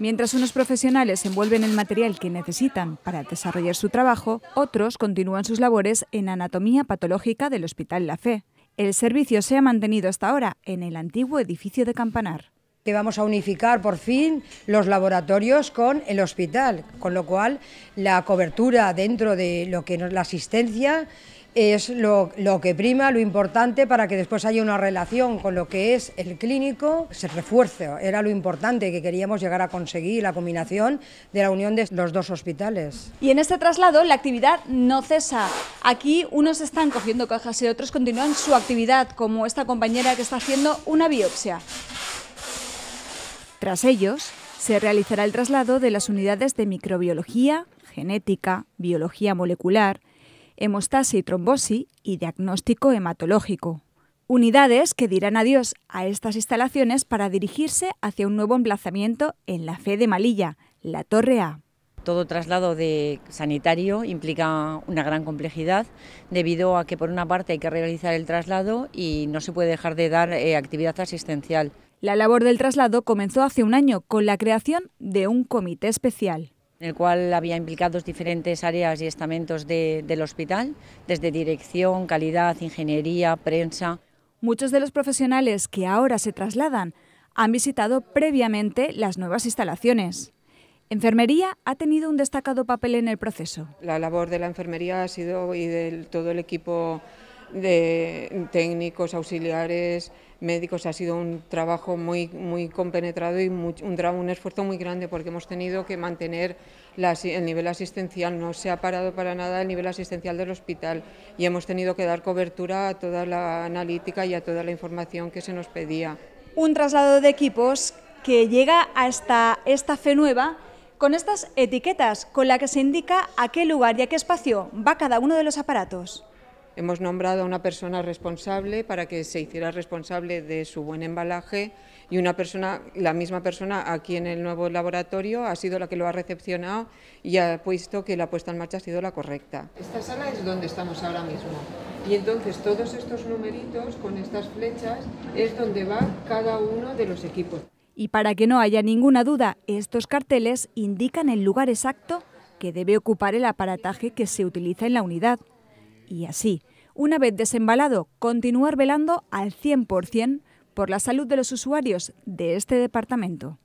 Mientras unos profesionales envuelven el material que necesitan para desarrollar su trabajo, otros continúan sus labores en anatomía patológica del Hospital La Fe. El servicio se ha mantenido hasta ahora en el antiguo edificio de Campanar que vamos a unificar por fin los laboratorios con el hospital, con lo cual la cobertura dentro de lo que es la asistencia es lo, que prima, lo importante para que después haya una relación con lo que es el clínico, se refuerce, era lo importante que queríamos llegar a conseguir, la combinación de la unión de los dos hospitales. Y en este traslado la actividad no cesa, aquí unos están cogiendo cajas y otros continúan su actividad, como esta compañera que está haciendo una biopsia. Tras ellos, se realizará el traslado de las unidades de microbiología, genética, biología molecular, hemostasia y trombosis y diagnóstico hematológico. Unidades que dirán adiós a estas instalaciones para dirigirse hacia un nuevo emplazamiento en la fe de Malilla, la Torre A. Todo traslado de sanitario implica una gran complejidad debido a que por una parte hay que realizar el traslado y no se puede dejar de dar eh, actividad asistencial. La labor del traslado comenzó hace un año con la creación de un comité especial en el cual había implicados diferentes áreas y estamentos del hospital, desde dirección, calidad, ingeniería, prensa. Muchos de los profesionales que ahora se trasladan han visitado previamente las nuevas instalaciones. Enfermería ha tenido un destacado papel en el proceso. La labor de la enfermería ha sido y de todo el equipo de técnicos, auxiliares, médicos. Ha sido un trabajo muy, muy compenetrado y un, un, esfuerzo muy grande porque hemos tenido que mantener el nivel asistencial. No se ha parado para nada el nivel asistencial del hospital y hemos tenido que dar cobertura a toda la analítica y a toda la información que se nos pedía. Un traslado de equipos que llega hasta esta fe nueva con estas etiquetas con las que se indica a qué lugar y a qué espacio va cada uno de los aparatos. Hemos nombrado a una persona responsable para que se hiciera responsable de su buen embalaje y una persona, la misma persona aquí en el nuevo laboratorio ha sido la que lo ha recepcionado y ha puesto que la puesta en marcha ha sido la correcta. Esta sala es donde estamos ahora mismo y entonces todos estos numeritos con estas flechas es donde va cada uno de los equipos. Y para que no haya ninguna duda, estos carteles indican el lugar exacto que debe ocupar el aparataje que se utiliza en la unidad. Y así, una vez desembalado, continuar velando al 100% por la salud de los usuarios de este departamento.